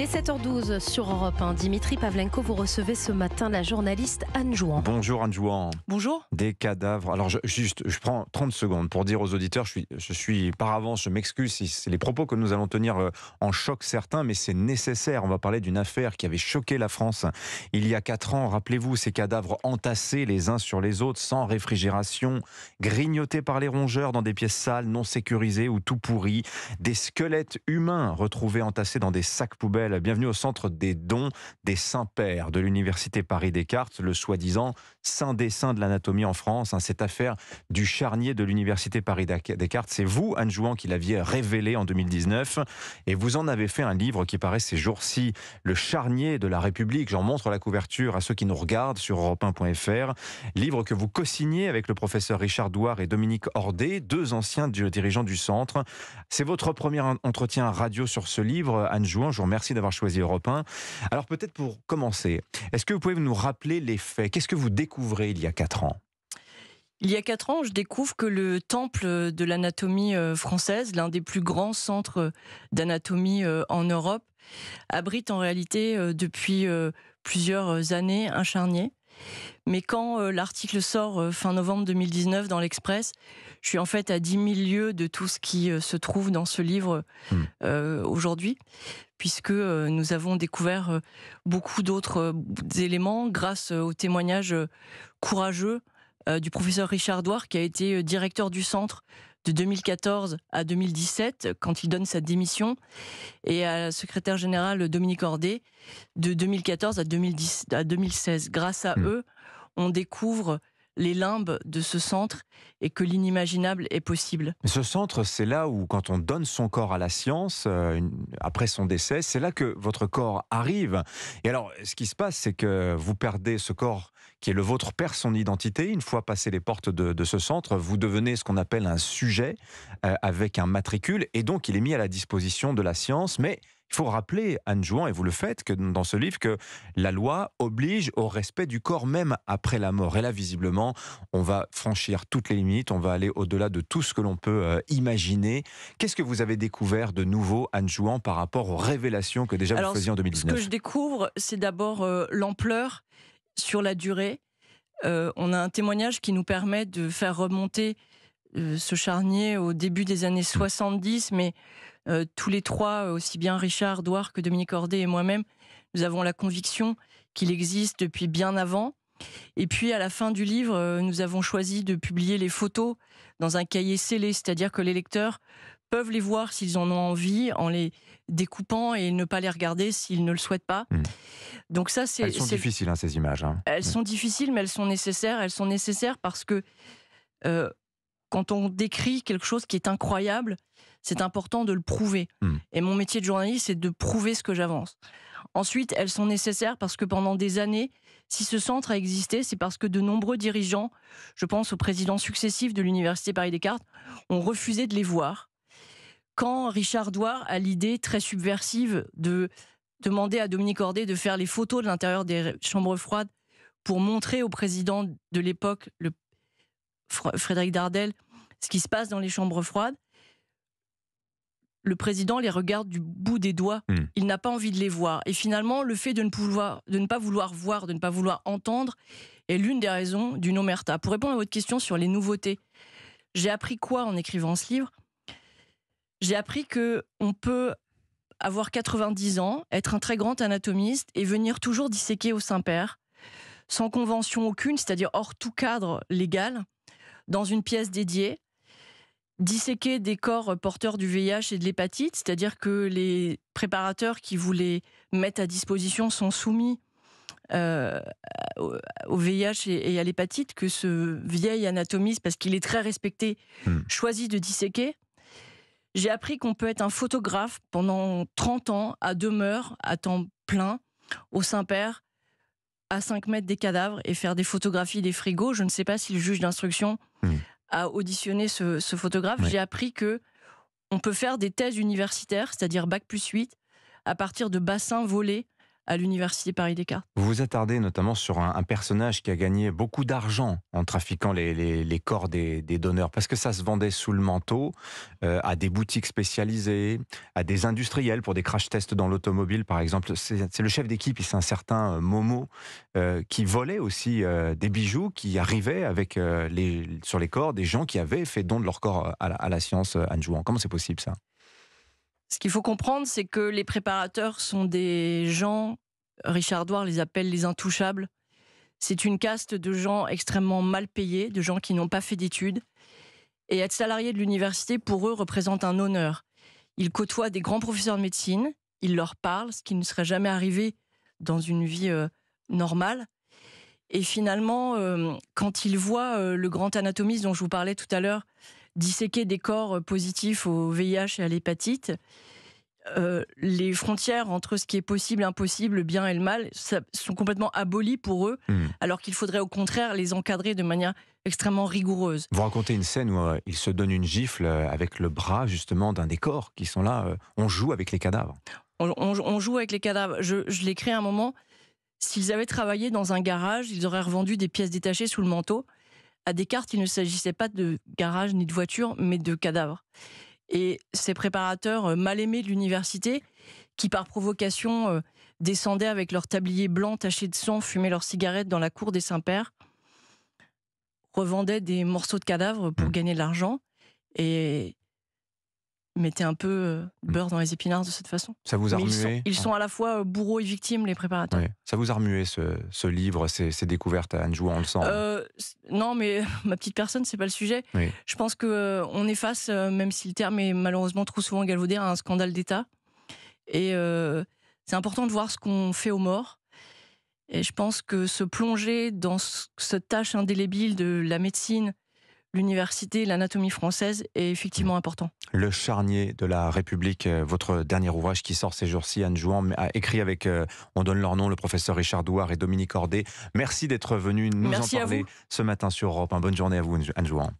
Il est 7h12 sur Europe 1. Dimitri Pavlenko, vous recevez ce matin la journaliste Anne Jouan. Bonjour Anne Jouan. Bonjour. Des cadavres. Alors je, juste, je prends 30 secondes pour dire aux auditeurs, je suis, je suis par avance, je m'excuse si c'est les propos que nous allons tenir euh, en choc certains, mais c'est nécessaire. On va parler d'une affaire qui avait choqué la France il y a 4 ans. Rappelez-vous, ces cadavres entassés les uns sur les autres, sans réfrigération, grignotés par les rongeurs dans des pièces sales, non sécurisées ou tout pourries. Des squelettes humains retrouvés entassés dans des sacs poubelles Bienvenue au centre des dons des Saints-Pères de l'Université Paris-Descartes, le soi-disant saint dessin de l'anatomie en France. Hein. cette affaire du charnier de l'Université Paris-Descartes, c'est vous, Anne Jouan, qui l'aviez révélé en 2019. Et vous en avez fait un livre qui paraît ces jours-ci, Le charnier de la République. J'en montre la couverture à ceux qui nous regardent sur europe1.fr. Livre que vous co-signez avec le professeur Richard Douard et Dominique Ordé, deux anciens dirigeants du centre. C'est votre premier entretien radio sur ce livre, Anne Jouan. Je vous remercie d'avoir choisi Europe Alors peut-être pour commencer, est-ce que vous pouvez nous rappeler les faits Qu'est-ce que vous découvrez il y a quatre ans il y a quatre ans, je découvre que le temple de l'anatomie euh, française, l'un des plus grands centres d'anatomie euh, en Europe, abrite en réalité euh, depuis plusieurs années un charnier mais quand euh, l'article sort euh, fin novembre 2019 dans l'Express, je suis en fait à 10 000 lieues de tout ce qui euh, se trouve dans ce livre hmm. aujourd'hui, puisque nous avons découvert beaucoup d'autres éléments grâce au témoignage courageux du professeur Richard Doir qui a été directeur du centre de 2014 à 2017, quand il donne sa démission, et à la secrétaire générale Dominique Ordé, de 2014 à, 2016. Grâce à hmm. eux, on découvre les limbes de ce centre et que l'inimaginable est possible. ce centre, c'est là où, quand on donne son corps à la science, euh, après son décès, c'est là que votre corps arrive. Et alors, ce qui se passe, c'est que vous perdez ce corps qui est le vôtre, perd son identité. Une fois passé les portes de, ce centre, vous devenez ce qu'on appelle un sujet euh, avec un matricule, et donc il est mis à la disposition de la science, mais il faut rappeler, Anne Jouan, et vous le faites, que dans ce livre, que la loi oblige au respect du corps même après la mort. Et là, visiblement, on va franchir toutes les limites, on va aller au-delà de tout ce que l'on peut euh, imaginer. Qu'est-ce que vous avez découvert de nouveau, Anne Jouan, par rapport aux révélations que déjà vous faisiez en 2019 Ce que je découvre, c'est d'abord euh, l'ampleur sur la durée. Euh, on a un témoignage qui nous permet de faire remonter ce charnier au début des années 70, mmh. mais euh, tous les trois, euh, aussi bien Richard, Douard que Dominique Cordet et moi-même, nous avons la conviction qu'il existe depuis bien avant. Et puis à la fin du livre, euh, nous avons choisi de publier les photos dans un cahier scellé, c'est-à-dire que les lecteurs peuvent les voir s'ils en ont envie en les découpant et ne pas les regarder s'ils ne le souhaitent pas. Hmm. Donc ça, c'est elles sont difficiles hein, ces images. Hein. Elles hmm. sont difficiles, mais elles sont nécessaires. Elles sont nécessaires parce que quand on décrit quelque chose qui est incroyable, c'est important de le prouver. Hmm. Et mon métier de journaliste, c'est de prouver ce que j'avance. Ensuite, elles sont nécessaires parce que pendant des années, si ce centre a existé, c'est parce que de nombreux dirigeants, je pense aux présidents successifs de l'Université Paris-Descartes, ont refusé de les voir. Quand Richard Douard a l'idée très subversive de demander à Dominique Ordé de faire les photos de l'intérieur des chambres froides pour montrer au président de l'époque, le Frédéric Dardel, ce qui se passe dans les chambres froides, le président les regarde du bout des doigts. Hmm. Il n'a pas envie de les voir. Et finalement, le fait de ne, pouvoir, de ne pas vouloir voir, de ne pas vouloir entendre, est l'une des raisons d'une nomerta Pour répondre à votre question sur les nouveautés, j'ai appris quoi en écrivant ce livre J'ai appris que on peut avoir 90 ans, être un très grand anatomiste et venir toujours disséquer au Saint-Père, sans convention aucune, c'est-à-dire hors tout cadre légal dans une pièce dédiée, disséquer des corps porteurs du VIH et de l'hépatite, c'est-à-dire que les préparateurs qui voulaient mettre à disposition sont soumis euh, au VIH et, à l'hépatite, que ce vieil anatomiste, parce qu'il est très respecté, hmm. choisit de disséquer. J'ai appris qu'on peut être un photographe pendant 30 ans à demeure, à temps plein, au Saint-Père, à 5 mètres des cadavres et faire des photographies des frigos. Je ne sais pas si le juge d'instruction hmm. a auditionné ce, photographe. J'ai appris que on peut faire des thèses universitaires, c'est-à-dire bac plus 8, à partir de bassins volés à l'université Paris-Descartes. Vous vous attardez notamment sur un, personnage qui a gagné beaucoup d'argent en trafiquant les, corps des, donneurs, parce que ça se vendait sous le manteau euh, à des boutiques spécialisées, à des industriels pour des crash tests dans l'automobile, par exemple. C'est le chef d'équipe, c'est un certain euh, Momo, euh, qui volait aussi des bijoux qui arrivaient avec, les, sur les corps des gens qui avaient fait don de leur corps à la, à la science, Anne Jouan. Comment c'est possible ça ce qu'il faut comprendre, c'est que les préparateurs sont des gens, Richard Doir les appelle les intouchables. C'est une caste de gens extrêmement mal payés, de gens qui n'ont pas fait d'études. Et être salarié de l'université, pour eux, représente un honneur. Ils côtoient des grands professeurs de médecine, ils leur parlent, ce qui ne serait jamais arrivé dans une vie euh, normale. Et finalement, euh, quand ils voient euh, le grand anatomiste dont je vous parlais tout à l'heure, disséquer des corps euh, positifs au VIH et à l'hépatite, euh, les frontières entre ce qui est possible, impossible, le bien et le mal, sont complètement abolies pour eux, hmm. alors qu'il faudrait au contraire les encadrer de manière extrêmement rigoureuse. Vous racontez une scène où euh, ils se donnent une gifle avec le bras justement d'un des corps qui sont là. on joue avec les cadavres. On, joue avec les cadavres. Je, je l'ai à un moment. S'ils avaient travaillé dans un garage, ils auraient revendu des pièces détachées sous le manteau à Descartes, il ne s'agissait pas de garage ni de voiture, mais de cadavres. Et ces préparateurs euh, mal aimés de l'université, qui par provocation euh, descendaient avec leur tablier blanc taché de sang, fumaient leurs cigarettes dans la cour des saint pères revendaient des morceaux de cadavres pour mmh. gagner de l'argent. Et Mettez un peu euh, mm. beurre dans les épinards de cette façon. Ça vous a ils ah. sont, à la fois euh, bourreaux et victimes, les préparateurs. Ça vous a remué ce, ce livre, ces, découvertes à Anjou, en le sens hein euh, Non, mais ma petite personne, c'est pas le sujet. Je pense qu'on efface, on est même si le terme est malheureusement trop souvent galvaudé, un scandale d'État. Et c'est important de voir ce qu'on fait aux morts. Et je pense que se plonger dans cette tâche indélébile de la médecine, l'université, l'anatomie française est effectivement mm. important. Le charnier de la République, euh, votre dernier ouvrage qui sort ces jours-ci, Anne Jouan, a écrit avec, euh, on donne leur nom, le professeur Richard Douard et Dominique Ordé. Merci d'être venu nous en parler ce matin sur Europe. bonne journée à vous, Anne Jouan.